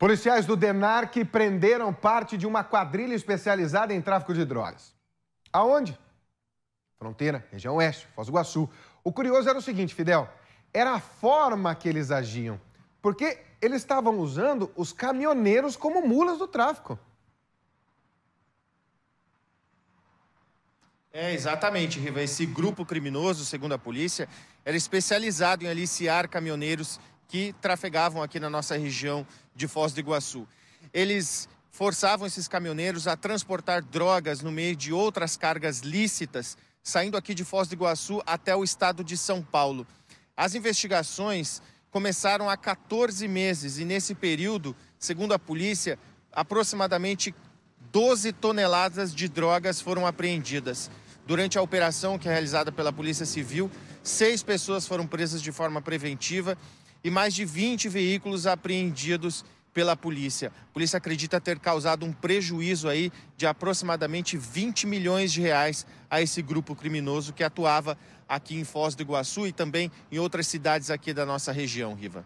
Policiais do DENARC prenderam parte de uma quadrilha especializada em tráfico de drogas. Aonde? Fronteira, região oeste, Foz do Iguaçu. O curioso era o seguinte, Fidel, era a forma que eles agiam, porque eles estavam usando os caminhoneiros como mulas do tráfico. É, exatamente, Riva. Esse grupo criminoso, segundo a polícia, era especializado em aliciar caminhoneiros que trafegavam aqui na nossa região de Foz do Iguaçu. Eles forçavam esses caminhoneiros a transportar drogas no meio de outras cargas lícitas, saindo aqui de Foz do Iguaçu até o estado de São Paulo. As investigações começaram há 14 meses e nesse período, segundo a polícia, aproximadamente 12 toneladas de drogas foram apreendidas. Durante a operação que é realizada pela Polícia Civil, seis pessoas foram presas de forma preventiva e mais de 20 veículos apreendidos pela polícia. A polícia acredita ter causado um prejuízo aí de aproximadamente 20 milhões de reais a esse grupo criminoso que atuava aqui em Foz do Iguaçu e também em outras cidades aqui da nossa região, Riva.